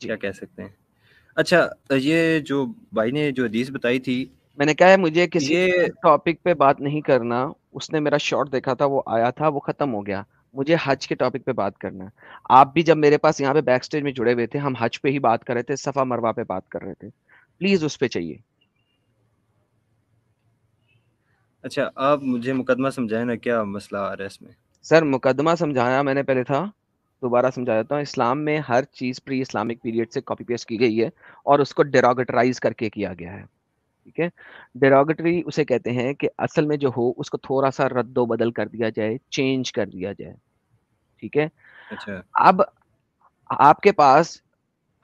क्या कह सकते हैं अच्छा ये जो भाई ने जो हदीस बताई थी मैंने कहा है मुझे किसी ये टॉपिक पे बात नहीं करना उसने मेरा शॉर्ट देखा था वो आया था वो खत्म हो गया मुझे हज के टॉपिक पे बात करना आप भी जब मेरे पास यहाँ पे बैक स्टेज में जुड़े हुए थे हम हज पे ही बात कर रहे थे सफा मरवा पे बात कर रहे थे प्लीज उस पे चाहिए अच्छा आप मुझे मुकदमा समझाए ना क्या मसला आ रहा है इसमें सर मुकदमा समझाया मैंने पहले था दोबारा समझा देता हूँ इस्लाम में हर चीज़ प्री इस्लामिक पीरियड से कॉपी पेस्ट की गई है और उसको डेरोगेटराइज करके किया गया है ठीक है डेरोगेटरी उसे कहते हैं कि असल में जो हो उसको थोड़ा सा रद्दो बदल कर दिया जाए चेंज कर दिया जाए ठीक है अच्छा। अब आपके पास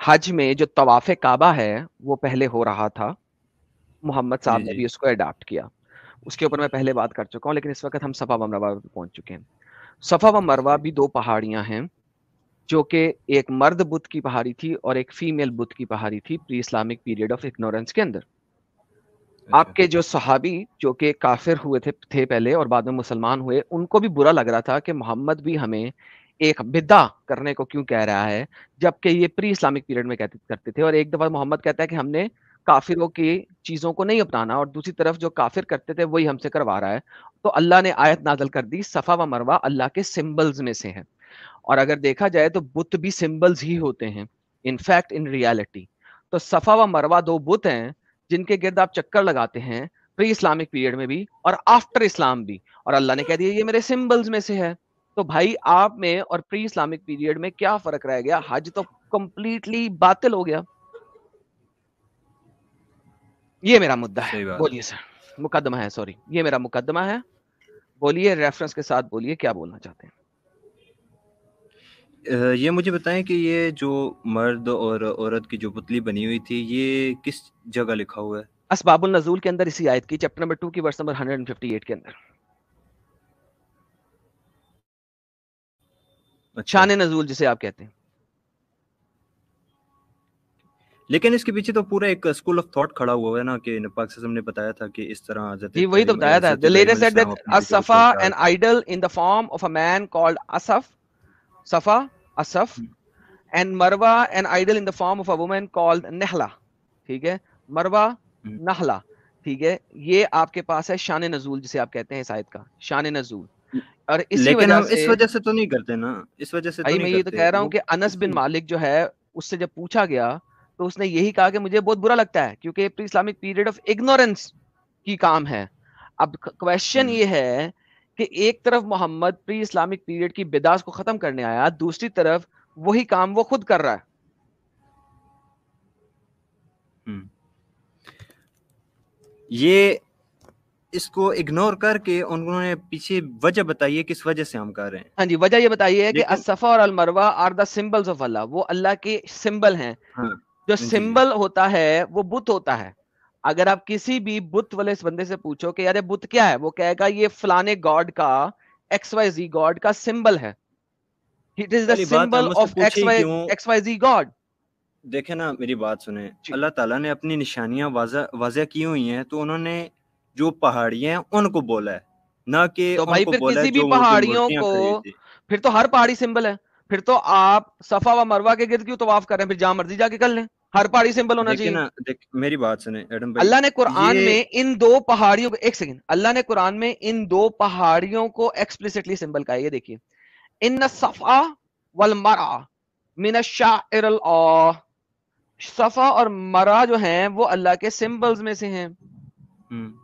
हज में जो तवाफ़ काबा है वो पहले हो रहा था मोहम्मद साहब ने भी उसको अडाप्ट किया उसके ऊपर मैं पहले बात कर चुका हूँ लेकिन इस वक्त हम सफा वमरवा पहुंच चुके हैं सफा व मरवा भी दो पहाड़ियां हैं जो कि एक मर्द बुद्ध की पहाड़ी थी और एक फीमेल बुद्ध की पहाड़ी थी pre Islamic period of ignorance के अंदर अच्छा। आपके जो सहाबी जो के काफिर हुए थे थे पहले और बाद में मुसलमान हुए उनको भी बुरा लग रहा था कि मोहम्मद भी हमें एक बिदा करने को क्यों कह रहा है जबकि ये प्री इस्लामिक पीरियड में कहते करते थे और एक दफा मोहम्मद कहता है कि हमने काफिरों की चीज़ों को नहीं अपनाना और दूसरी तरफ जो काफिर करते थे वही हमसे करवा रहा है तो अल्लाह ने आयत नाजल कर दी सफ़ा व मरवा अल्लाह के सिम्बल्स में से है और अगर देखा जाए तो बुत भी सिंबल्स ही होते हैं इनफैक्ट इन रियलिटी तो सफा व मरवा दो बुत हैं जिनके गिर्द आप चक्कर लगाते हैं प्री इस्लामिक पीरियड में भी और आफ्टर इस्लाम भी और अल्लाह ने कह दिया ये मेरे सिंबल्स में से है तो भाई आप में और प्री इस्लामिक पीरियड में क्या फर्क रह गया हज तो कंप्लीटली बातिल हो गया ये मेरा मुद्दा है बोलिए सर मुकदमा है सॉरी ये मेरा मुकदमा है बोलिए रेफरेंस के साथ बोलिए क्या बोलना चाहते हैं ये मुझे बताएं कि ये जो मर्द और औरत की जो पुतली बनी हुई थी ये किस जगह लिखा हुआ है असबाबुल नजूल के अंदर इसी आयत की चैप्टर नंबर टू की वर्ष नंबर 158 के अंदर अच्छा। शान नजूल जिसे आप कहते हैं लेकिन इसके पीछे तो पूरा एक स्कूल ऑफ थॉट खड़ा हुआ है ना कि नपाक से हमने बताया था कि इस तरह हजरत जी वही तो बताया था the letter that Asafa an idol in the form of a man called Asaf Safa, Asaf, hmm. and Marwa, an idol in the form of a woman called Nahla. ठीक है मरवा नहला hmm. ठीक है ये आपके पास है शान नजूल जिसे आप कहते हैं शायद का शान नजूल और इसी वजह हम इस वजह से तो नहीं करते ना इस वजह से तो मैं ये तो कह रहा हूँ कि अनस बिन मालिक जो है उससे जब पूछा गया तो उसने यही कहा कि मुझे बहुत बुरा लगता है क्योंकि pre Islamic period of ignorance की काम है अब क्वेश्चन hmm. ये है कि एक तरफ मोहम्मद प्री इस्लामिक पीरियड की बेदास को खत्म करने आया दूसरी तरफ वही काम वो खुद कर रहा है हम्म। ये इसको इग्नोर करके उन्होंने पीछे वजह बताइए किस वजह से हम कर रहे हैं हाँ जी वजह ये बताइए कि असफा और Al Marwa are the symbols of Allah वो अल्लाह के सिंबल हैं हाँ, जो सिंबल हाँ होता है वो बुत होता है अगर आप किसी भी बुत वाले इस बंदे से पूछो कि यार बुत क्या है वो कहेगा ये फलाने गॉड का एक्स वाई जी गॉड का सिंबल है it is the of X Y X Y Z god देखे ना मेरी बात सुने अल्लाह ताला ने अपनी निशानियां वाजा वाजा की हुई हैं तो उन्होंने जो पहाड़ियां हैं उनको बोला है ना कि तो भाई फिर किसी भी पहाड़ियों को फिर तो हर पहाड़ी सिंबल है फिर तो आप सफा व मरवा के गिर्द क्यों तो कर रहे हैं फिर जहां मर्जी जाके कर लें हर पहाड़ी सिंबल होना चाहिए ना देख मेरी बात सुने एडम अल्लाह ने कुरान में इन दो पहाड़ियों को एक सेकंड अल्लाह ने कुरान में इन दो पहाड़ियों को एक्सप्लिसिटली सिंबल का ये देखिए इन सफा वल मरा मिन शाइर सफा और मरा जो हैं वो अल्लाह के सिंबल्स में से हैं हम्म।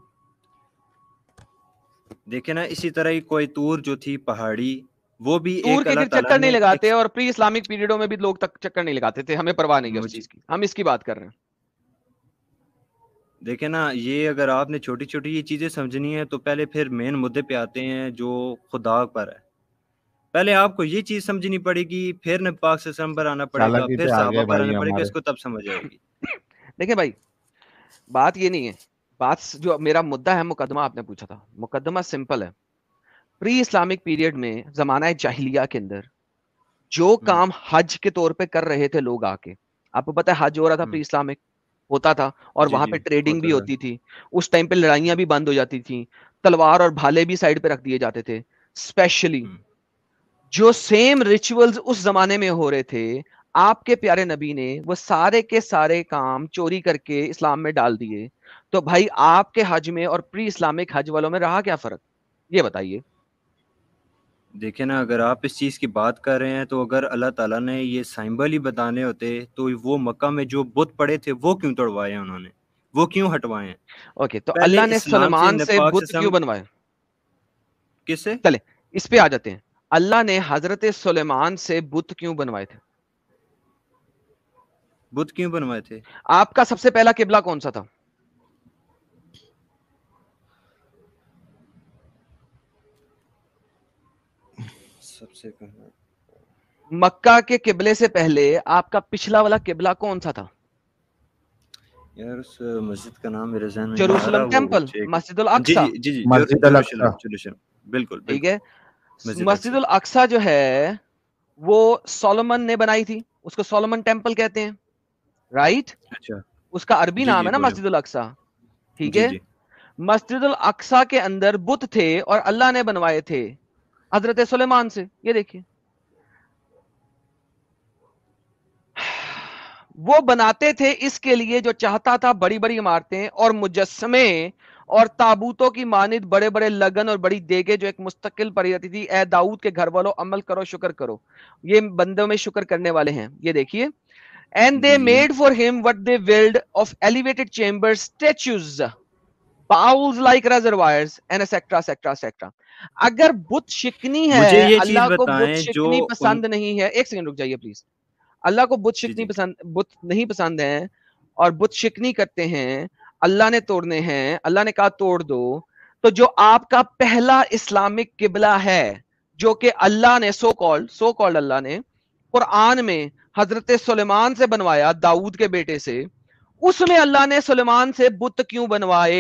देखिए ना इसी तरह ही कोई तूर जो थी पहाड़ी वो भी एक के चक्कर नहीं लगाते और प्री इस्लामिक पीरियडो में भी लोग तक चक्कर नहीं लगाते थे हमें परवाह नहीं है उस चीज की हम इसकी बात कर रहे हैं देखे ना ये अगर आपने छोटी छोटी ये चीजें समझनी है तो पहले फिर मेन मुद्दे पे आते हैं जो खुदा पर है पहले आपको ये चीज समझनी पड़ेगी फिर ने पाक से पर आना पड़ेगा फिर तो साहबा पर आना पड़ेगा इसको तब समझ आएगी देखिए भाई बात ये नहीं है बात जो मेरा मुद्दा है मुकदमा आपने पूछा था मुकदमा सिंपल है प्री इस्लामिक पीरियड में जमाना जाहिलिया के अंदर जो हम्म। काम हज के तौर पे कर रहे थे लोग आके आपको पता है हज हो रहा था प्री हम्म। इस्लामिक होता था और वहां पे ट्रेडिंग भी होती थी उस टाइम पे लड़ाइयां भी बंद हो जाती थी तलवार और भाले भी साइड पे रख दिए जाते थे स्पेशली हम्म। जो सेम रिचुअल्स उस जमाने में हो रहे थे आपके प्यारे नबी ने वो सारे के सारे काम चोरी करके इस्लाम में डाल दिए तो भाई आपके हज में और प्री इस्लामिक हज वालों में रहा क्या फर्क ये बताइए देखे ना अगर आप इस चीज़ की बात कर रहे हैं तो अगर अल्लाह ताला ने ये साइंबल ही बताने होते तो वो मक्का में जो बुत पड़े थे वो क्यों तोड़वाए हैं उन्होंने वो क्यों हटवाए हैं ओके तो अल्लाह ने सलमान से, से बुत क्यों बनवाए किससे चले इस पे आ जाते हैं अल्लाह ने हजरत सुलेमान से बुत क्यों बनवाए थे बुत क्यों बनवाए थे आपका सबसे पहला किबला कौन सा था सबसे कहना मक्का के किबले से पहले आपका पिछला वाला किबला कौन सा था यार उस मस्जिद का नाम मेरे जहन में जेरूसलम टेंपल मस्जिद बिल्कुल ठीक है मस्जिद अक्सा जो है वो सोलोमन ने बनाई थी उसको सोलोमन टेम्पल कहते हैं राइट अच्छा उसका अरबी नाम है ना मस्जिद अक्सा ठीक है मस्जिद अक्सा के अंदर बुत थे और अल्लाह ने बनवाए थे हजरत सुलेमान से ये देखिए वो बनाते थे इसके लिए जो चाहता था बड़ी बड़ी इमारतें और मुजस्मे और ताबूतों की मानित बड़े बड़े लगन और बड़ी देगे जो एक मुस्तकिल पड़ी रहती थी ए दाऊद के घर वालों अमल करो शुक्र करो ये बंदों में शुक्र करने वाले हैं ये देखिए and they made for him what they of elevated chamber statues bowls like reservoirs and etcetera etcetera etcetera अगर बुत शिकनी है अल्लाह को बुत शिकनी पसंद उन... नहीं है एक सेकंड रुक जाइए प्लीज अल्लाह को बुत शिकनी पसंद बुत नहीं पसंद है और बुत शिकनी करते हैं अल्लाह ने तोड़ने हैं अल्लाह ने कहा तोड़ दो तो जो आपका पहला इस्लामिक किबला है जो कि अल्लाह ने सो कॉल्ड सो कॉल्ड अल्लाह ने कुरान में हजरत सुलेमान से बनवाया दाऊद के बेटे से उसमें अल्लाह ने सुलेमान से बुत क्यों बनवाए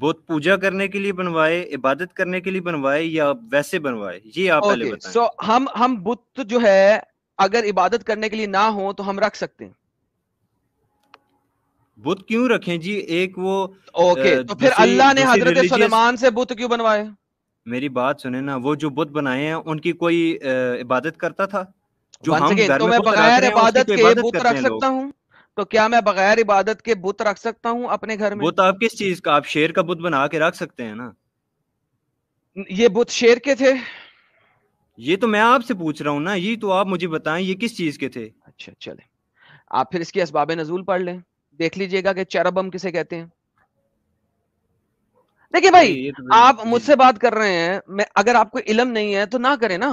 बुत पूजा करने के लिए बनवाए इबादत करने के लिए बनवाए या वैसे बनवाए ये आप पहले बताएं सो so, हम हम बुत जो है अगर इबादत करने के लिए ना हो तो हम रख सकते हैं बुत क्यों रखें जी एक वो ओके तो फिर अल्लाह ने हजरत सलेमान से बुत क्यों बनवाए मेरी बात सुने ना वो जो बुत बनाए हैं उनकी कोई इबादत करता था जो हम तो मैं बगैर इबादत के बुत रख सकता हूँ तो क्या मैं बगैर इबादत के बुत रख सकता हूँ अपने घर में बुत आप किस चीज का आप शेर का बुत बना के रख सकते हैं ना ये बुत शेर के थे ये तो मैं आपसे पूछ रहा हूँ ना ये तो आप मुझे बताएं ये किस चीज के थे अच्छा चले आप फिर इसके इसबाब नजूल पढ़ लें देख लीजिएगा कि चरबम किसे कहते हैं देखिए भाई तो आप मुझसे बात कर रहे हैं मैं अगर आपको इलम नहीं है तो ना करें ना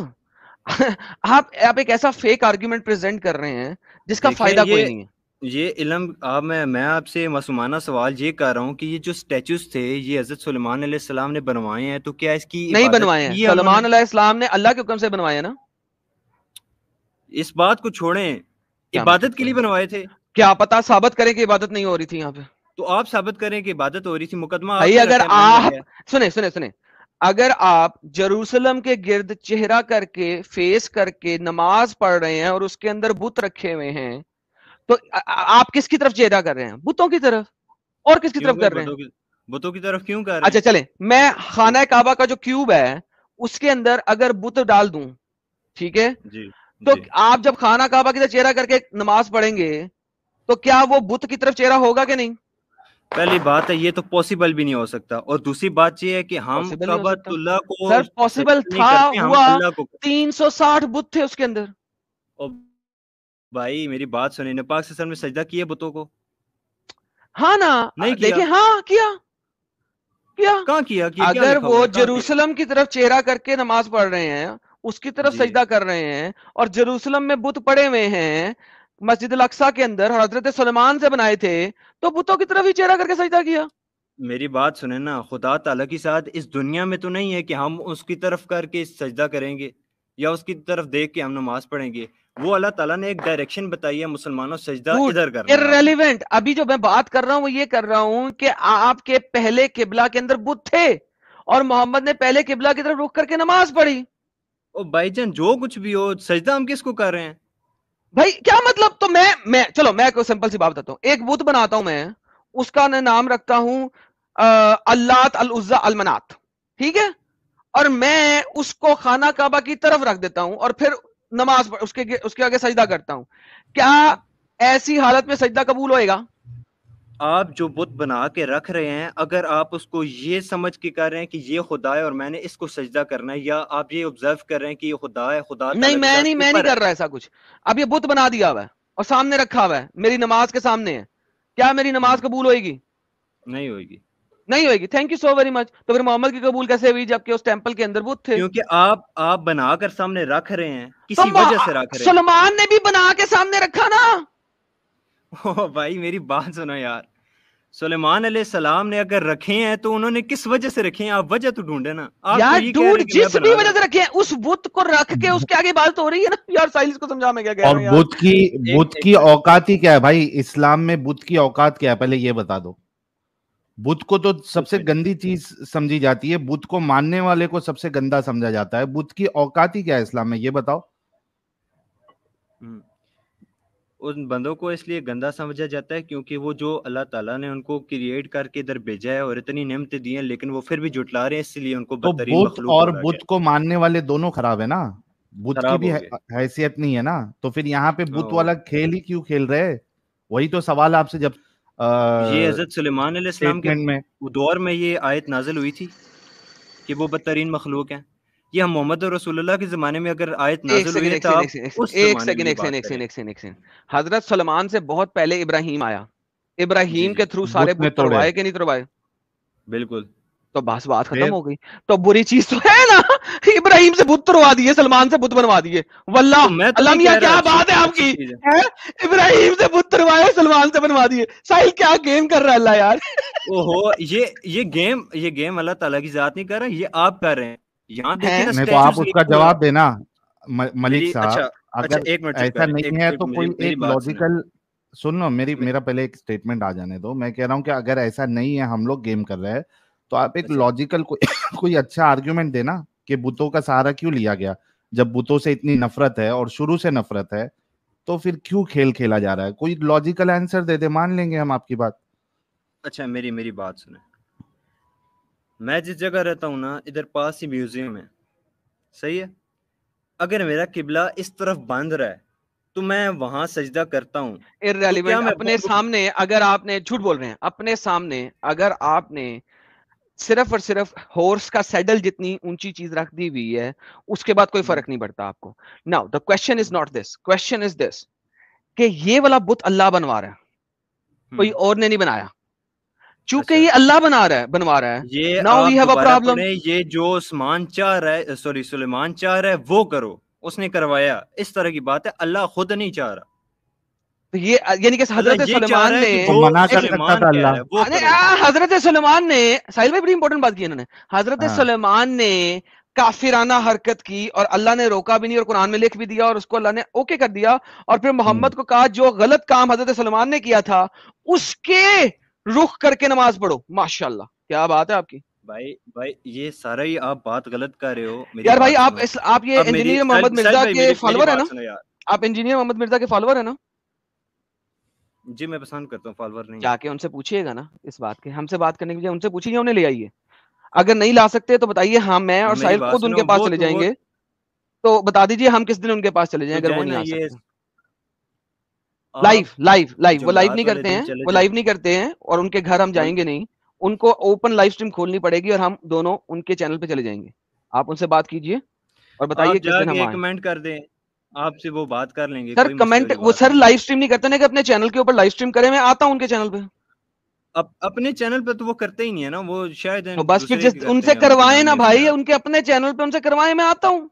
आप आप एक ऐसा फेक आर्ग्यूमेंट प्रेजेंट कर रहे हैं जिसका फायदा कोई नहीं है ये इलम आप मैं मैं आपसे मासूमाना सवाल ये कर रहा हूँ कि ये जो स्टेचूस थे ये हजरत सलमान सलाम ने बनवाए हैं तो क्या इसकी नहीं बनवाए सलमान सलाम ने अल्लाह के हुक्म से बनवाए ना इस बात को छोड़ें इबादत के लिए बनवाए थे क्या पता साबित करें कि इबादत नहीं हो रही थी यहाँ पे तो आप साबित करें कि इबादत हो रही थी मुकदमा भाई अगर आप सुने सुने सुने अगर आप जरूसलम के गिर्द चेहरा करके फेस करके नमाज पढ़ रहे हैं और उसके अंदर बुत रखे हुए हैं तो आप किसकी तरफ चेहरा कर रहे हैं बुतों की तरफ और किसकी तरफ कर रहे हैं बुतों की तरफ क्यों कर अच्छा चले मैं खाना काबा का जो क्यूब है उसके अंदर अगर बुत डाल दू ठीक है तो आप जब खाना काबा की तरफ चेहरा करके नमाज पढ़ेंगे तो क्या वो बुत की तरफ चेहरा होगा कि नहीं पहली बात है ये तो पॉसिबल भी नहीं हो सकता और दूसरी बात ये है कि हम को सर पॉसिबल था हुआ 360 बुत थे उसके अंदर भाई मेरी बात सुने ने पाक पाकिस्तान में सजदा किया बुतों को हाँ ना नहीं देखे हाँ किया किया कहाँ किया, किया अगर वो जरूसलम की तरफ चेहरा करके नमाज पढ़ रहे हैं उसकी तरफ सजदा कर रहे हैं और जरूसलम में बुत पड़े हुए हैं मस्जिद अक्सा के अंदर हजरत सलमान से बनाए थे तो बुतों की तरफ ही चेहरा करके सजदा किया मेरी बात सुने ना खुदा तला के साथ इस दुनिया में तो नहीं है कि हम उसकी तरफ करके सजदा करेंगे या उसकी तरफ देख के हम नमाज पढ़ेंगे वो अल्लाह ताला ने एक डायरेक्शन बताई है मुसलमानों सजदा इधर कर इरेलीवेंट अभी जो मैं बात कर रहा हूँ वो ये कर रहा हूँ कि आपके पहले किबला के अंदर बुद्ध थे और मोहम्मद ने पहले किबला की तरफ रुक करके नमाज पढ़ी ओ भाई भाईजान जो कुछ भी हो सजदा हम किसको कर रहे हैं भाई क्या मतलब तो मैं मैं चलो मैं को सिंपल सी बात बताता हूँ एक बुद्ध बनाता हूँ मैं उसका नाम रखता हूँ अल्लात अल उज्जा अलमनात ठीक है और मैं उसको खाना काबा की तरफ रख देता हूं और फिर नमाज उसके उसके आगे सजदा करता हूँ क्या ऐसी हालत में सजदा कबूल होएगा आप जो बुत बना के रख रहे हैं अगर आप उसको ये समझ के कर रहे हैं कि ये खुदा है और मैंने इसको सजदा करना है या आप ये ऑब्जर्व कर रहे हैं कि ये खुदा है खुदा नहीं मैं नहीं मैं नहीं कर रहा ऐसा कुछ अब ये बुत बना दिया हुआ है और सामने रखा हुआ है मेरी नमाज के सामने है क्या मेरी नमाज कबूल होगी नहीं होगी नहीं होगी thank you so very much तो फिर मोहम्मद की कबूल कैसे हुई जबकि उस टेंपल के अंदर बुद्ध थे क्योंकि आप आप बनाकर सामने रख रहे हैं किसी वजह से रख रहे हैं सलमान ने भी बना के सामने रखा ना ओ भाई मेरी बात सुनो यार सुलेमान सलाम ने अगर रखे हैं तो उन्होंने किस वजह से रखे हैं आप वजह तो ढूंढे ना आप यार तो डूड जिस भी वजह से रखे हैं उस बुत को रख के उसके आगे बात हो रही है ना यार साइलिस को समझा मैं क्या कह रहा हूं और बुत की बुत की औकात ही क्या है भाई इस्लाम में बुत की औकात क्या है पहले ये बता दो बुद्ध को तो सबसे गंदी चीज समझी जाती है बुद्ध को मानने वाले को सबसे गंदा समझा जाता है बुद्ध की औकात ही क्या है इस्लाम में ये बताओ हम्म। उन बंदों को इसलिए गंदा समझा जाता है क्योंकि वो जो अल्लाह ताला ने उनको क्रिएट करके इधर भेजा है और इतनी नियमतें दी हैं लेकिन वो फिर भी जुटला रहे हैं इसलिए उनको तो बुद्ध और बुद्ध को मानने वाले दोनों खराब है ना बुद्ध की भी हैसियत नहीं है ना तो फिर यहाँ पे बुद्ध तो वाला खेल ही क्यों खेल रहे वही तो सवाल आपसे जब ये हजरत सलेमान इस्लाम के में। दौर में ये आयत नाजिल हुई थी कि वो बदतरीन मखलूक हैं ये हम मोहम्मद और रसूलुल्लाह के जमाने में अगर आयत नाजिल हुई तो एक सेकंड एक सेकंड एक सेकंड एक सेकंड एक सेकंड हजरत सलेमान से बहुत पहले इब्राहिम आया इब्राहिम के थ्रू सारे बुत तोड़वाए के नहीं तोड़वाए बिल्कुल तो बस बात खत्म हो गई तो बुरी चीज तो है ना इब्राहिम से बुत तुरवा दिए सलमान से बुत बनवा दिए वल्ला तो तो अल्लाह मियां क्या बात है आपकी इब्राहिम से बुत तुरवाए सलमान से बनवा दिए साहिल क्या गेम कर रहा है अल्लाह यार ओहो ये ये गेम ये गेम अल्लाह ताला की जात नहीं कर रहा ये आप कर रहे हैं यहाँ देखिए ना तो आप उसका जवाब देना मलिक अच्छा, साहब अच्छा, अगर ऐसा नहीं है तो कोई एक लॉजिकल सुनो मेरी मेरा पहले एक स्टेटमेंट आ जाने दो मैं कह रहा हूँ कि अगर ऐसा नहीं है हम लोग गेम कर रहे हैं तो आप एक लॉजिकल अच्छा। को, कोई अच्छा आर्ग्यूमेंट देना कि बुतों का सहारा क्यों लिया गया जब बुतों से इतनी नफरत है और शुरू से नफरत है तो फिर क्यों खेल खेला जा रहा है कोई लॉजिकल आंसर दे दे मान लेंगे हम आपकी बात अच्छा मेरी मेरी बात सुने मैं जिस जगह रहता हूँ ना इधर पास ही म्यूजियम है सही है अगर मेरा किबला इस तरफ बंद रहा है तो मैं वहां सजदा करता हूँ तो अपने सामने अगर आपने झूठ बोल रहे हैं अपने सामने अगर आपने सिर्फ और सिर्फ हॉर्स का सेडल जितनी ऊंची चीज रख दी हुई है उसके बाद कोई हम्म। फर्क नहीं पड़ता आपको now the question is not this question is this कि ये वाला बुत अल्लाह बनवा रहा है हम्म। कोई और ने नहीं बनाया चूंकि अच्छा। ये अल्लाह बना रहा है बनवा रहा है ये now we have a problem ये जो उस्मान चाह रहा है सॉरी सुलेमान चाह रहा है वो करो उसने करवाया इस तरह की बात है अल्लाह खुद नहीं चाह रहा तो ये यानी कि हजरत सलमान ने मना कर सकता था अल्लाह हजरत सलमान ने साहिल भाई बड़ी इंपॉर्टेंट बात की इन्होंने हजरत हाँ। सलमान ने काफिराना हरकत की और अल्लाह ने रोका भी नहीं और कुरान में लिख भी दिया और उसको अल्लाह ने ओके कर दिया और फिर मोहम्मद हम्म। को कहा जो गलत काम हजरत सलमान ने किया था उसके रुख करके नमाज पढ़ो माशाल्लाह क्या बात है आपकी भाई भाई ये सारा ही आप बात गलत कर रहे हो यार भाई आप इस, आप ये इंजीनियर मोहम्मद मिर्जा के फॉलोअर है ना आप इंजीनियर मोहम्मद मिर्जा के फॉलोअर है ना जी मैं पसंद करता हूँ फॉलोअर नहीं जाके उनसे पूछिएगा ना इस बात के हमसे बात करने के लिए उनसे पूछिए उन्हें ले आइए अगर नहीं ला सकते तो बताइए हाँ मैं और साहिल खुद उनके पास चले तो जाएंगे तो बता दीजिए हम किस दिन उनके पास चले जाएंगे अगर वो नहीं आ सकते लाइव लाइव लाइव वो लाइव नहीं करते हैं वो लाइव नहीं करते हैं और उनके घर हम हम्म। जाएंगे नहीं उनको ओपन लाइव स्ट्रीम खोलनी पड़ेगी और हम दोनों उनके चैनल पे चले जाएंगे आप उनसे बात कीजिए और बताइए कमेंट कर दें आपसे वो बात कर लेंगे सर कमेंट वो सर लाइव स्ट्रीम नहीं करते ना कि तो अपने चैनल के ऊपर लाइव स्ट्रीम करें मैं आता हूँ उनके चैनल पे अप, अपने चैनल पे तो वो करते ही नहीं है ना वो शायद तो बस फिर उनसे करवाए ना भाई उनके अपने चैनल पे उनसे करवाए मैं आता हूँ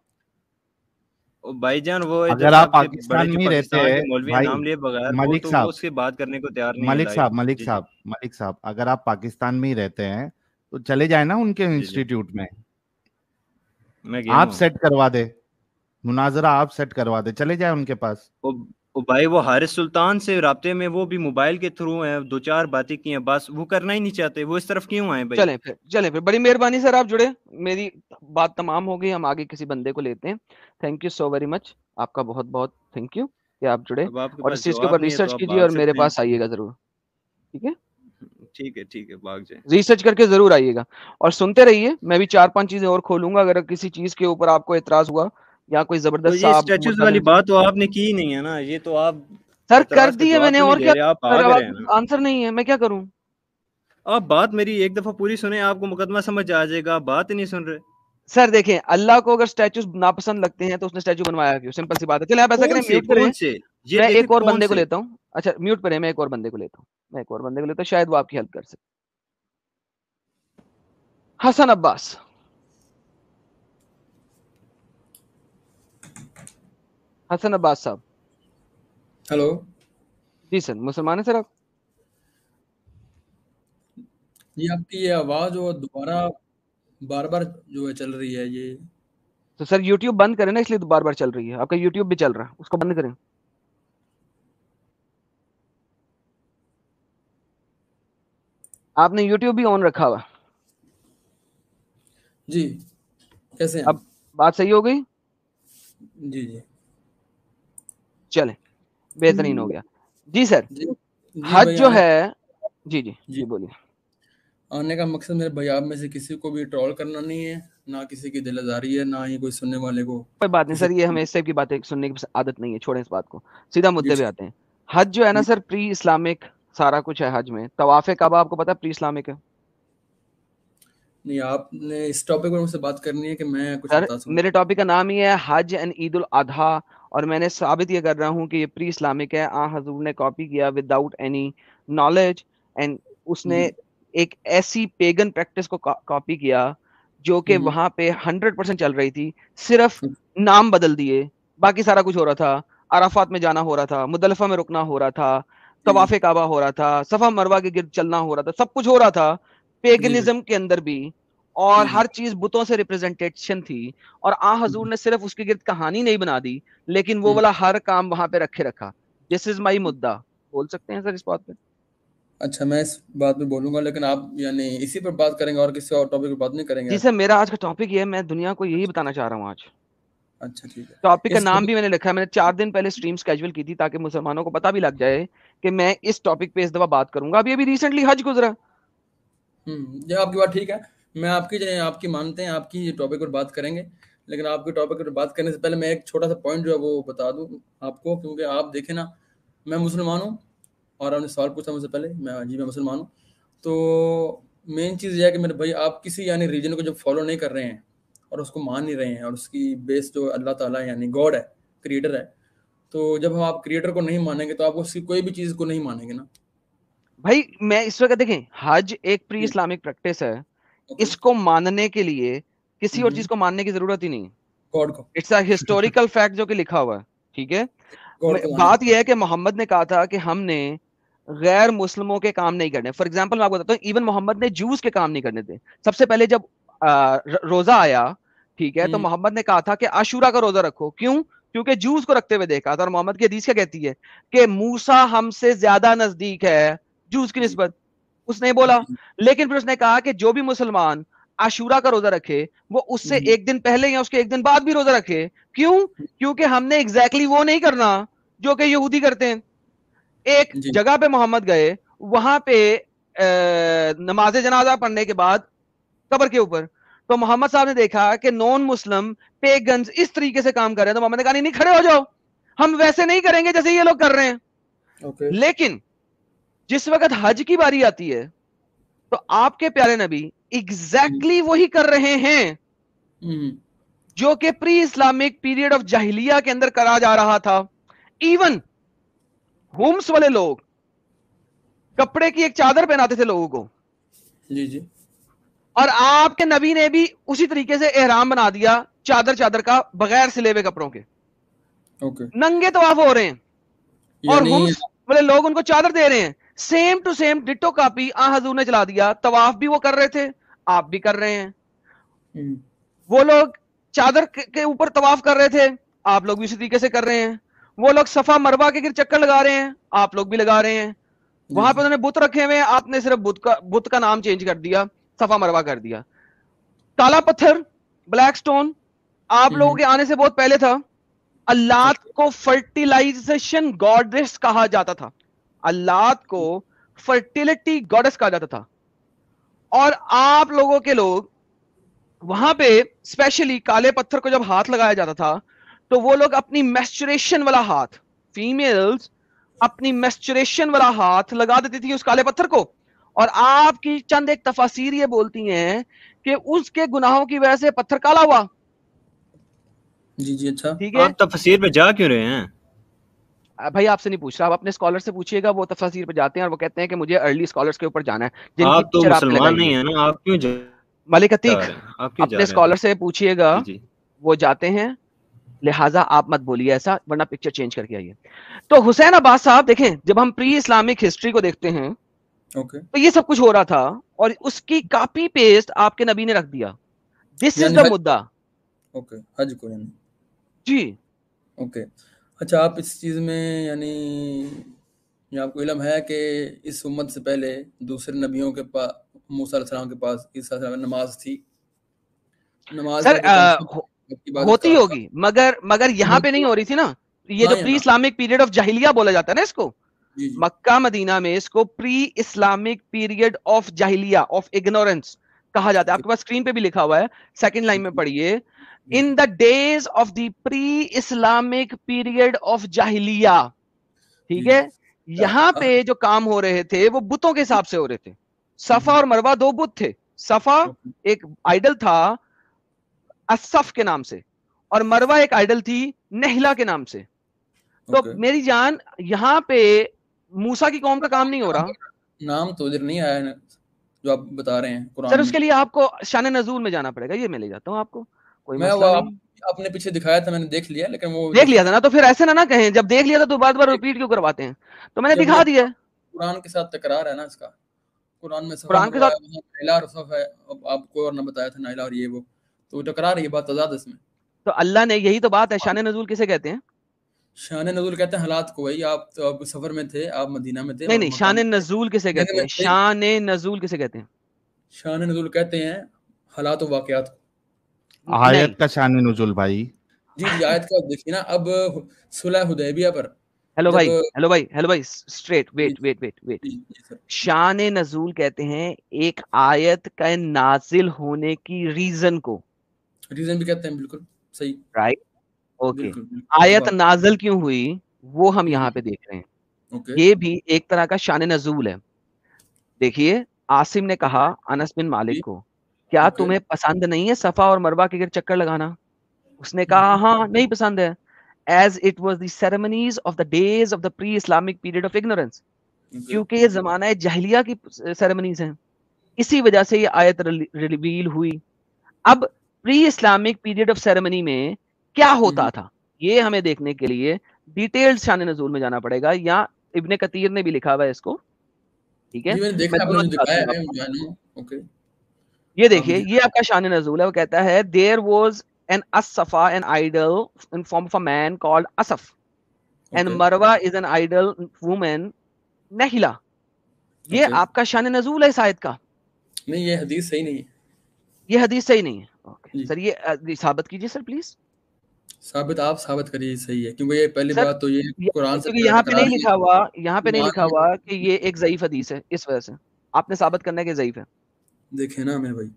भाईजान वो अगर आप पाकिस्तान में रहते हैं नाम लिए बगैर मलिक तो साहब बात करने को तैयार नहीं मलिक साहब मलिक साहब मलिक साहब अगर आप पाकिस्तान में ही रहते हैं तो चले जाए ना उनके इंस्टीट्यूट में आप सेट करवा दे मुनाजरा आप सेट करवा दे चले जाए उनके पास ओ भाई वो हारिस सुल्तान से रबते में वो भी मोबाइल के थ्रू है दो चार बातें की हैं बस वो करना ही नहीं चाहते वो इस तरफ क्यों आए चले फिर चले फिर बड़ी मेहरबानी सर आप जुड़े मेरी बात तमाम हो गई हम आगे किसी बंदे को लेते हैं thank you so very much आपका बहुत बहुत थैंक यू कि आप जुड़े और इस चीज के ऊपर रिसर्च तो कीजिए और मेरे पास आइएगा जरूर ठीक है ठीक है ठीक है भाग जाए रिसर्च करके जरूर आइएगा और सुनते रहिए मैं भी चार पांच चीजें और खोलूंगा अगर किसी चीज के ऊपर आपको एतराज हुआ या कोई जबरदस्त तो स्टैचूज वाली बात तो आपने की नहीं है ना ये तो आप सर कर दी है मैंने तो और क्या आंसर नहीं है मैं क्या करूँ आप बात मेरी एक दफा पूरी सुने आपको मुकदमा समझ आ जाएगा बात ही नहीं सुन रहे सर देखें अल्लाह को अगर स्टैचू नापसंद लगते हैं तो उसने स्टैचू बनवाया क्यों सिंपल सी बात है चले आप ऐसा करें म्यूट करें मैं एक और बंदे को लेता हूं अच्छा म्यूट पर है मैं एक और बंदे को लेता हूं मैं एक और बंदे को लेता हूं शायद वो आपकी हेल्प कर सके हसन अब्बास हसन अब्बास साहब हेलो जी सर मुसलमान है सर आप ये आपकी ये आवाज और दोबारा बार बार जो है चल रही है ये तो सर YouTube बंद करें ना इसलिए तो बार बार चल रही है आपका YouTube भी चल रहा है उसको बंद करें आपने YouTube भी ऑन रखा हुआ जी कैसे अब बात सही हो गई जी जी चले बेहतरीन हो हम्म। गया जी सर हज जो है जी जी जी बोलिए आने का मकसद मेरे भाई आप में से किसी को भी ट्रोल करना नहीं है ना किसी की दिल आजारी है ना ही कोई सुनने वाले को कोई बात नहीं सर ये हमें इस टाइप की बातें सुनने की आदत नहीं है छोड़ें इस बात को सीधा मुद्दे पे आते हैं हज जो है ना सर प्री इस्लामिक सारा कुछ है हज में तवाफ कब आपको पता है प्री इस्लामिक है नहीं आपने इस टॉपिक पर मुझसे बात करनी है कि मैं कुछ सर, मेरे टॉपिक का नाम ही है हज एंड ईद उल अधा और मैंने साबित ये कर रहा हूँ कि ये प्री इस्लामिक है आ हजूर ने कॉपी किया विदाउट एनी नॉलेज एंड उसने हम्म। एक ऐसी पेगन प्रैक्टिस को कॉपी किया जो कि हम्म। वहां पे हंड्रेड परसेंट चल रही थी सिर्फ हम्म। नाम बदल दिए बाकी सारा कुछ हो रहा था अराफात में जाना हो रहा था मुदलफा में रुकना हो रहा था तवाफे काबा हो रहा था सफा मरवा के गिर चलना हो रहा था सब कुछ हो रहा था पेगनिज्म के अंदर भी और हम्म। हर चीज बुतों से रिप्रेजेंटेशन थी और आ हम्म। हजूर ने सिर्फ उसके गिर्द कहानी नहीं बना दी लेकिन वो हम्म। वाला हर काम वहां पे रखे रखा दिस इज माई मुद्दा बोल सकते हैं सर इस बात पे अच्छा मैं इस बात पे बोलूंगा लेकिन आप यानी इसी पर बात करेंगे और किसी और टॉपिक पर बात नहीं करेंगे जैसे मेरा आज का टॉपिक ये है मैं दुनिया को यही बताना चाह रहा हूँ आज अच्छा ठीक है टॉपिक का नाम भी मैंने लिखा है मैंने चार दिन पहले स्ट्रीम स्केजुअल की थी ताकि मुसलमानों को पता भी लग जाए कि मैं इस टॉपिक पे इस दफा बात करूंगा अभी अभी रिसेंटली हज गुजरा हम्म आपकी बात ठीक है मैं आपकी जो आपकी मानते हैं आपकी टॉपिक पर बात करेंगे लेकिन आपके टॉपिक पर बात करने से पहले मैं एक छोटा सा पॉइंट जो है वो बता दूँ आपको क्योंकि आप देखें ना मैं मुसलमान हूँ और आपने सवाल पूछा मुझसे पहले मैं जी मैं मुसलमान हूँ तो मेन चीज़ यह है कि मेरे भाई आप किसी यानी रीजन को जब फॉलो नहीं कर रहे हैं और उसको मान नहीं रहे हैं और उसकी बेस जो अल्लाह ताला यानी गॉड है क्रिएटर है तो जब हम आप क्रिएटर को नहीं मानेंगे तो आप उसकी कोई भी चीज़ को नहीं मानेंगे ना भाई मैं इस वक्त देखें हज एक प्री इस्लामिक प्रैक्टिस है इसको मानने के लिए किसी और हम्म। चीज को मानने की जरूरत ही नहीं इट्स अ हिस्टोरिकल फैक्ट जो कि लिखा हुआ है ठीक है बात यह है कि मोहम्मद ने कहा था कि हमने गैर मुस्लिमों के काम नहीं करने फॉर एग्जाम्पल मैं आपको बताता हूँ इवन मोहम्मद ने जूस के काम नहीं करने थे सबसे पहले जब आ, रोजा आया ठीक है तो हम्म। मोहम्मद ने कहा था कि आशूरा का रोजा रखो क्यों क्योंकि जूस को रखते हुए देखा था और मोहम्मद की हदीस क्या कहती है कि मूसा हमसे ज्यादा नजदीक है जूस की नस्बत उसने बोला हम्म। लेकिन फिर उसने कहा कि जो भी मुसलमान आशूरा का रोजा रखे वो उससे हम्म। एक दिन पहले या उसके एक दिन बाद भी रोजा रखे क्यों क्योंकि हमने एग्जैक्टली exactly वो नहीं करना जो कि यहूदी करते हैं एक जगह पे मोहम्मद गए वहां पे नमाज जनाजा पढ़ने के बाद कबर के ऊपर तो मोहम्मद साहब ने देखा कि नॉन मुस्लिम पेगन्स इस तरीके से काम कर रहे हैं तो मोहम्मद ने कहा नहीं खड़े हो जाओ हम वैसे नहीं करेंगे जैसे ये लोग कर रहे हैं okay. लेकिन जिस वक्त हज की बारी आती है तो आपके प्यारे नबी एग्जैक्टली exactly हम्म। वही कर रहे हैं हम्म। जो कि प्री इस्लामिक पीरियड ऑफ जाहिलिया के अंदर करा जा रहा था इवन होम्स वाले लोग कपड़े की एक चादर पहनाते थे लोगों को जी जी और आपके नबी ने भी उसी तरीके से एहराम बना दिया चादर चादर का बगैर सिले हुए कपड़ों के ओके नंगे तो आप हो रहे हैं और होम्स वाले लोग उनको चादर दे रहे हैं same to same ditto copy आ हजूर ने चला दिया तवाफ भी वो कर रहे थे आप भी कर रहे हैं हम्म। वो लोग चादर के ऊपर तवाफ कर रहे थे आप लोग भी इसी तरीके से कर रहे हैं वो लोग सफा मरवा के गिर चक्कर लगा रहे हैं आप लोग भी लगा रहे हैं वहां पर उन्होंने बुत रखे हुए आपने सिर्फ बुत का बुत का नाम चेंज कर दिया सफा मरवा कर दिया काला पत्थर ब्लैक स्टोन आप हम्म। लोगों के आने से बहुत पहले था अल्लाह अच्छा। को फर्टिलाइजेशन गॉडेस कहा जाता था अल्लाद को फर्टिलिटी गॉडेस कहा जाता था और आप लोगों के लोग वहां पे स्पेशली काले पत्थर को जब हाथ लगाया जाता था तो वो लोग अपनी मेस्चुरेशन वाला हाथ फीमेल्स अपनी मेस्चुरेशन वाला हाथ लगा देती थी उस काले पत्थर को और आपकी चंद एक तफासिर ये बोलती हैं कि उसके गुनाहों की वजह से पत्थर काला हुआ जी जी अच्छा ठीक है आप तफसीर पे जा क्यों रहे हैं भाई आपसे नहीं पूछ रहा आप अपने स्कॉलर से पूछिएगा वो तफसीर पे जाते हैं और वो कहते हैं कि मुझे अर्ली स्कॉलर्स के ऊपर जाना है आप तो मुसलमान नहीं है ना आप क्यों मलिक अतीक अपने स्कॉलर से पूछिएगा वो जाते हैं लिहाजा आप मत बोलिए ऐसा वरना पिक्चर चेंज करके आइए तो हुसैन अब्बास साहब देखें जब हम प्री इस्लामिक हिस्ट्री को देखते हैं okay. तो ये सब कुछ हो रहा था और उसकी कॉपी पेस्ट आपके नबी ने रख दिया दिस इज द मुद्दा ओके हज को जी ओके okay. अच्छा आप इस चीज़ में यानी ये आपको इलम है कि इस उम्मत से पहले दूसरे नबियों के पास मूसा के पास ईसा नमाज थी नमाज सर आ, होती होगी मगर मगर यहाँ पे नहीं हो रही थी ना ये जो प्री हाँ। इस्लामिक पीरियड ऑफ जाहिलिया बोला जाता है ना इसको जी जी। मक्का मदीना में इसको प्री इस्लामिक पीरियड ऑफ जाहिलिया ऑफ इग्नोरेंस कहा जाता है आपके पास स्क्रीन पे भी लिखा हुआ है सेकंड लाइन में पढ़िए in the days of the pre Islamic period of जाहिलिया ठीक है यहां पे जो काम हो रहे थे वो बुतों के हिसाब से हो रहे थे सफा और मरवा दो बुत थे सफा एक आइडल था असफ के नाम से और मरवा एक आइडल थी नहला के नाम से तो okay. मेरी जान यहाँ पे मूसा की कौम का काम नहीं हो रहा नाम तो उधर नहीं आया जो आप बता रहे हैं सर उसके लिए आपको शान नजूर में जाना पड़ेगा ये मैं ले जाता हूँ आपको कोई मैं वो आप, आपने पीछे दिखाया था मैंने देख लिया लेकिन वो देख लिया था ना तो फिर ऐसे ना ना कहें जब देख लिया था तो बार बार रिपीट क्यों करवाते हैं तो मैंने दिखा दिया कुरान के साथ तकरार है ना इसका कुरान में कुरान के साथ आपको और ना बताया था नाइला और ये वो तो टकरार ये बात तजाद इसमें तो अल्लाह ने यही तो बात है शान नजूल किसे कहते हैं शान नजूल कहते हैं हालात को भाई आप तो अब सफर में थे आप मदीना में थे नहीं नहीं शान नजूल किसे कहते हैं शान नजूल किसे कहते हैं शान नजूल कहते हैं हालात और वाकयात को आयत का शान नजूल भाई जी जी आयत का देखिए ना अब सुलह हुदैबिया पर हेलो भाई हेलो भाई हेलो भाई straight wait wait wait wait शान नजूल कहते हैं एक आयत का नाजिल होने की रीजन को रीजन भी कहते हैं बिल्कुल सही राइट right? ओके आयत नाजल क्यों हुई वो हम यहाँ पे देख रहे हैं ये भी एक तरह का शान नजूल है देखिए आसिम ने कहा अनस बिन मालिक को क्या okay. तुम्हें पसंद नहीं है सफा और मरवा के चक्कर लगाना उसने कहा हम्म। हाँ नहीं पसंद है as it was ceremonies of the days of the pre Islamic period of ignorance क्योंकि ये जमाना है जहलिया की सेरेमनीज हैं इसी वजह से ये आयत रिवील हुई अब pre Islamic period of ceremony में क्या होता हम्म। था ये हमें देखने के लिए डिटेल्स शान नजूल में जाना पड़ेगा या इब्ने कतीर ने भी लिखा हुआ है इसको ठीक है ये हाँ, देखिए ये आपका शान नजूल है वो कहता है there was an Asafa an idol in form of a man called Asaf and Marwa is an idol woman Naila ये आपका शान नजूल है शायद का नहीं ये हदीस सही नहीं है ये हदीस सही नहीं है ओके सर ये साबित कीजिए सर प्लीज साबित आप साबित करिए सही है क्योंकि ये पहली बात तो ये कुरान से यहाँ पे नहीं लिखा हुआ यहाँ पे नहीं लिखा हुआ कि ये एक ज़ईफ हदीस है इस वजह से आपने साबित करने के कि ज़ईफ है देखे ना मेरे भाई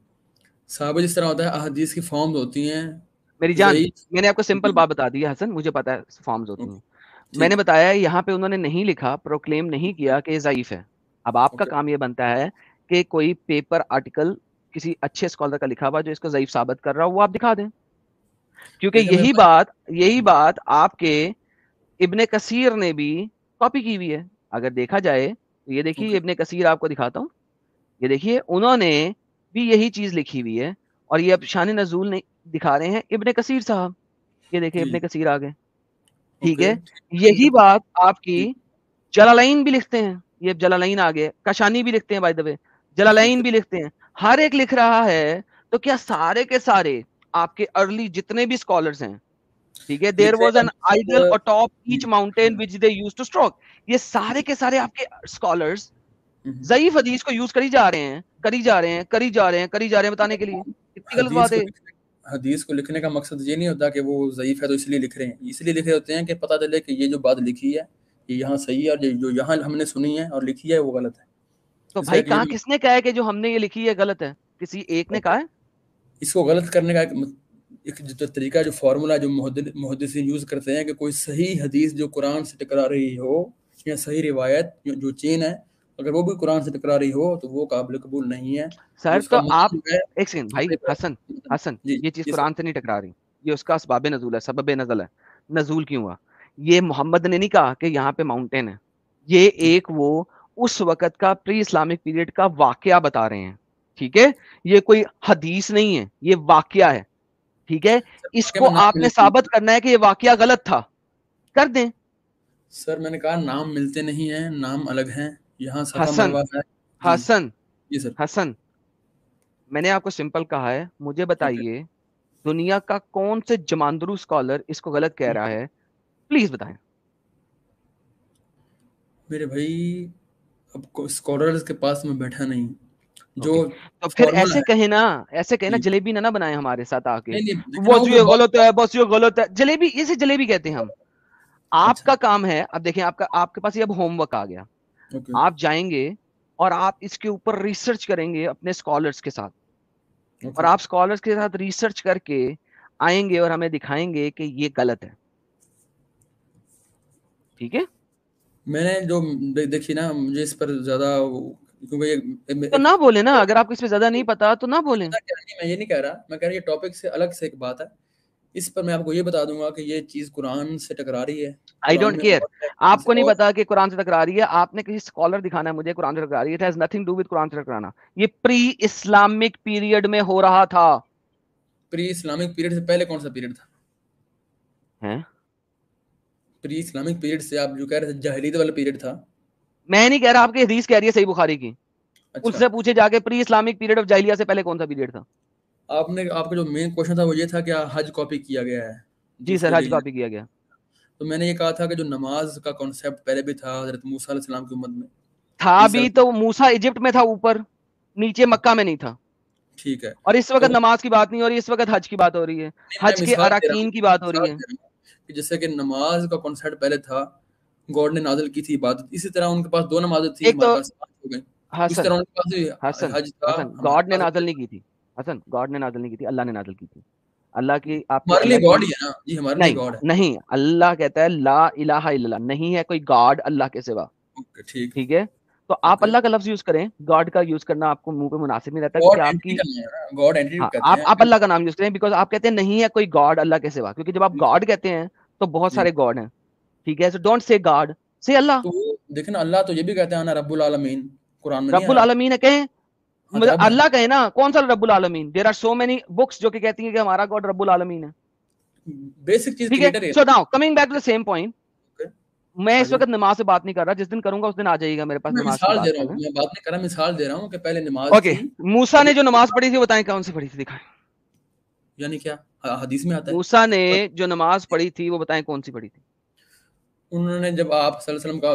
साबित इस तरह होता है अहदीस की फॉर्म होती है मेरी जान मैंने आपको सिंपल हम्म। बात बता दी हसन मुझे पता है फॉर्म होती है मैंने बताया यहाँ पे उन्होंने नहीं लिखा प्रोक्लेम नहीं किया कि ज़ईफ है अब आपका काम ये बनता है कि कोई पेपर आर्टिकल किसी अच्छे स्कॉलर का लिखा हुआ जो इसको ज़ईफ साबित कर रहा हो वो आप दिखा दें क्योंकि यही बात यही बात आपके इब्ने कसीर ने भी कॉपी की हुई है अगर देखा जाए तो ये देखिए इबन कसीर आपको दिखाता हूँ ये देखिए उन्होंने भी यही चीज लिखी हुई है और ये अब शान नजूल ने दिखा रहे हैं इब्ने कसीर साहब ये देखिए इबन कसीर आ ठीक है यही बात आपकी जलालैन भी लिखते हैं ये जलालैन आगे गए कशानी भी लिखते हैं बाय द वे भी लिखते हैं हर एक लिख रहा है तो क्या सारे के सारे आपके अर्ली जितने भी स्कॉलर्स हैं ठीक है there was an idol top each mountain which they use to stroke ये सारे के सारे आपके स्कॉलर्स हम्म। जईफ हदीस को यूज करी जा रहे हैं करी जा रहे हैं करी जा रहे हैं करी जा रहे हैं बताने के लिए कितनी गलत बात है हदीस को लिखने का मकसद ये नहीं होता कि वो ज़यीफ़ है तो इसलिए लिख रहे हैं इसलिए लिख रहे होते हैं कि पता चले कि ये जो बात लिखी है ये यहाँ सही है और जो यहाँ हमने सुनी है और लिखी है वो गलत है तो भाई कहा किसने कहा है कि जो हमने ये लिखी है गलत है किसी एक ने कहा है इसको गलत करने का एक जो तरीका जो फार्मूला जो मुहदसिन यूज़ करते हैं कि कोई सही हदीस जो कुरान से टकरा रही हो या सही रिवायत जो चेन है अगर वो भी कुरान से टकरा रही हो तो वो काबिल कबूल नहीं है सर तो आप मतलब एक सेकंड भाई हसन हसन ये चीज कुरान से नहीं टकरा रही ये उसका असबाब नजूल है सबब नजल है नजूल क्यों हुआ ये मोहम्मद ने नहीं कहा कि यहाँ पे माउंटेन है ये एक वो उस वक्त का प्री इस्लामिक पीरियड का वाकया बता रहे हैं ठीक है ये कोई हदीस नहीं है ये वाक्य है ठीक है इसको आपने साबित करना है कि ये वाक्य गलत था कर दें सर मैंने कहा नाम मिलते नहीं है नाम अलग है यहाँ हसन है। हसन सर हसन मैंने आपको सिंपल कहा है मुझे बताइए दुनिया का कौन से जमांदरू स्कॉलर इसको गलत कह रहा है प्लीज बताएं मेरे भाई अब स्कॉलर्स के पास में बैठा नहीं जो तो फिर ऐसे कहे ना ऐसे कहे ना जलेबी ना ना बनाए हमारे साथ आके बॉस ये गलत है बस ये गलत है जलेबी इसे जलेबी कहते हैं हम अच्छा। आपका काम है अब देखिए आपका आपके पास अब होमवर्क आ गया आप जाएंगे और आप इसके ऊपर रिसर्च करेंगे अपने स्कॉलर्स के साथ और आप स्कॉलर्स के साथ रिसर्च करके आएंगे और हमें दिखाएंगे कि ये गलत है ठीक है मैंने जो देखी ना मुझे इस पर ज्यादा क्योंकि तो ना बोले ना अगर आपको इसमें ज्यादा नहीं तो- पता तो ना बोले मैं ये नहीं कह रहा मैं कह रहा ये टॉपिक से अलग से एक बात है इस पर मैं आपको ये बता दूंगा कि ये चीज कुरान से टकरा रही है आई डोंट केयर आपको नहीं पता कि कुरान से टकरा रही है आपने किसी स्कॉलर दिखाना है मुझे कुरान से टकरा रही है it has nothing to with Quran से टकराना ये प्री इस्लामिक पीरियड में हो रहा था प्री इस्लामिक पीरियड से पहले कौन सा पीरियड था हैं प्री इस्लामिक पीरियड से आप जो कह रहे थे जाहिलियत वाला पीरियड था मैं नहीं कह रहा आपकी हदीस कह रही है सही बुखारी की अच्छा। उससे पूछे जाके प्री इस्लामिक पीरियड ऑफ जाहिलिया से पहले कौन सा पीरियड था आपने आपका जो मेन क्वेश्चन था वो ये था क्या हज कॉपी किया गया है जी सर हज कॉपी किया गया तो मैंने ये कहा था कि जो नमाज का कॉन्सेप्ट पहले भी था हजरत मूसा अलैहिस्सलाम की उम्मत में था भी तो मूसा इजिप्ट में था ऊपर नीचे हाँ। मक्का में नहीं था ठीक है और इस वक्त तो नमाज की बात नहीं हो रही इस वक्त हज की बात हो रही है हज के अराकीन की बात हो रही है जैसे कि नमाज का कॉन्सेप्ट पहले था गॉड ने नाजल की थी इबादत इसी तरह उनके पास दो नमाजें थी एक तो, गॉड ने नाजल नहीं की थी हसन गॉड ने नाजल नहीं की थी अल्लाह ने नाजल की थी अल्लाह की आप गॉड ही गॉड नहीं अल्लाह कहता है ला इलाहा इल्लल्लाह नहीं है कोई गॉड अल्लाह के सिवा ठीक ठीक है तो आप अल्लाह का लफ्ज यूज करें गॉड का यूज करना आपको मुंह पे मुनासिब नहीं रहता क्योंकि आपकी गॉड हाँ, आप आप अल्लाह का नाम यूज करें बिकॉज आप कहते हैं नहीं है कोई गॉड अल्लाह के सिवा क्योंकि जब आप गॉड कहते हैं तो बहुत सारे गॉड हैं ठीक है सो डोंट से गॉड से अल्लाह तो देखिए ना अल्लाह तो ये भी कहते हैं ना रब्बुल आलमीन कुरान में रब्बुल आलमीन है कहें हाँ, तो मतलब अल्लाह कहे ना कौन सा रब्बुल आलमीन there are so many books जो कि कहती हैं कि हमारा गॉड रब्बुल आलमीन है बेसिक चीज ठीक है so now coming back to the same point मैं इस वक्त नमाज से बात नहीं कर रहा जिस दिन करूंगा उस दिन आ जाएगा मेरे पास नमाज मिसाल दे रहा हूं मैं बात नहीं कर रहा मिसाल दे रहा हूं कि पहले नमाज ओके मूसा ने जो नमाज पढ़ी थी बताएं कौन सी पढ़ी थी दिखाएं यानी क्या हदीस में आता है मूसा ने जो नमाज पढ़ी थी वो बताएं कौन सी पढ़ी थी उन्होंने जब आप वसल्लम का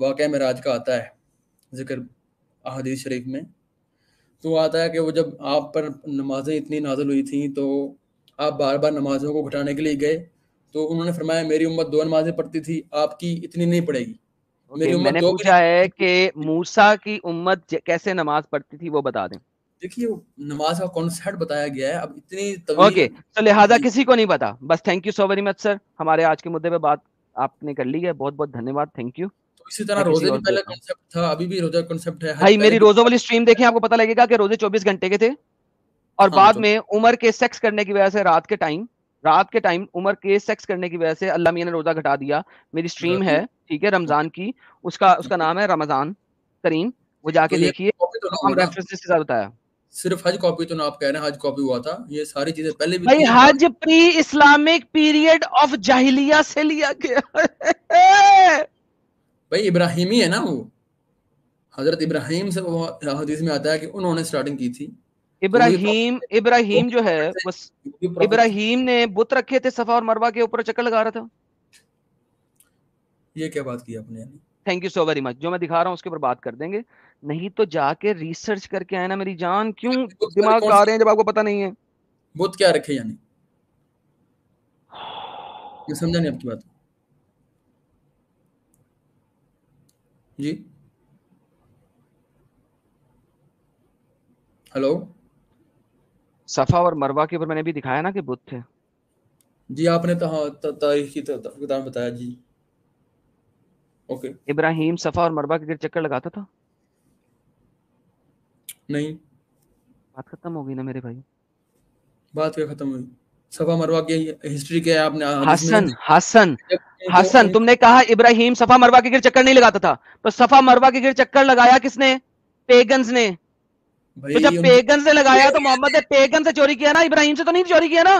वाक़ मराज का आता है जिक्र अहदीस शरीफ में तो आता है कि वो जब आप पर नमाज़ें इतनी नाजल हुई थी तो आप बार बार नमाज़ों को घटाने के लिए गए तो उन्होंने फरमाया मेरी उम्मत दो नमाजें पढ़ती थी आपकी इतनी नहीं पड़ेगी मैंने पूछा है कि मूसा की उम्मत कैसे नमाज पढ़ती थी वो बता दें देखिए नमाज का कॉन्सेप्ट बताया गया है अब इतनी ओके तो लिहाजा किसी को नहीं पता बस thank you so very much sir हमारे आज के मुद्दे पे बात आपने कर ली है बहुत बहुत धन्यवाद थैंक यू तो इसी तरह रोजे कॉन्सेप्ट था अभी भी रोजा कॉन्सेप्ट है भाई मेरी रोजों वाली स्ट्रीम आपको पता लगेगा कि रोजे 24 घंटे के थे और हाँ, बाद तो- में उमर के सेक्स करने की वजह से रात के टाइम रात के टाइम उमर के सेक्स करने की वजह से अल्लाह मियाँ ने रोजा घटा दिया मेरी स्ट्रीम है ठीक है रमजान की उसका उसका नाम है रमजान करीम वो जाके तो देखिए बताया सिर्फ हज कॉपी तो ना आप कह रहे हैं हज कॉपी हुआ था ये सारी चीजें पहले भी भाई हज प्री इस्लामिक पीरियड ऑफ जाहिलिया से लिया गया भाई इब्राहिमी है ना वो हजरत इब्राहिम से हदीस में आता है कि उन्होंने स्टार्टिंग की थी तो इब्राहिम तो इब्राहिम जो है बस इब्राहिम ने बुत रखे थे सफा और मरवा के ऊपर चक्कर लगा रहा था ये क्या बात की आपने thank you so very much जो मैं दिखा रहा हूँ उसके ऊपर बात कर देंगे नहीं तो जाके रिसर्च करके आए ना मेरी जान क्यों दिमाग आ रहे हैं जब आपको पता नहीं है बुद्ध क्या रखे यानी ये समझा नहीं आपकी बात जी हेलो सफा और मरवा के ऊपर मैंने भी दिखाया ना कि बुद्ध थे जी आपने तारीख तो हाँ, की तो, किताब बताया जी ओके इब्राहिम सफा और मरवा के चक्कर लगाता था नहीं बात खत्म हो गई ना मेरे भाई बात क्या खत्म हुई सफा मरवा की हिस्ट्री क्या है आपने हसन हसन हसन तुमने कहा इब्राहिम सफा मरवा के गिर चक्कर नहीं लगाता था तो सफा मरवा के गिर चक्कर लगाया किसने पेगन्स ने तो जब पेगन से लगाया तो मोहम्मद ने पेगन से चोरी किया ना इब्राहिम से तो नहीं चोरी किया ना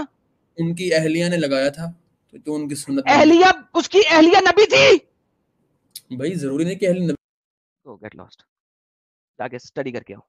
उनकी अहलिया ने लगाया था तो, तो उनकी सुनत अहलिया उसकी अहलिया नबी थी भाई जरूरी नहीं कि अहलिया नबी गेट लॉस्ट जाके स्टडी करके आओ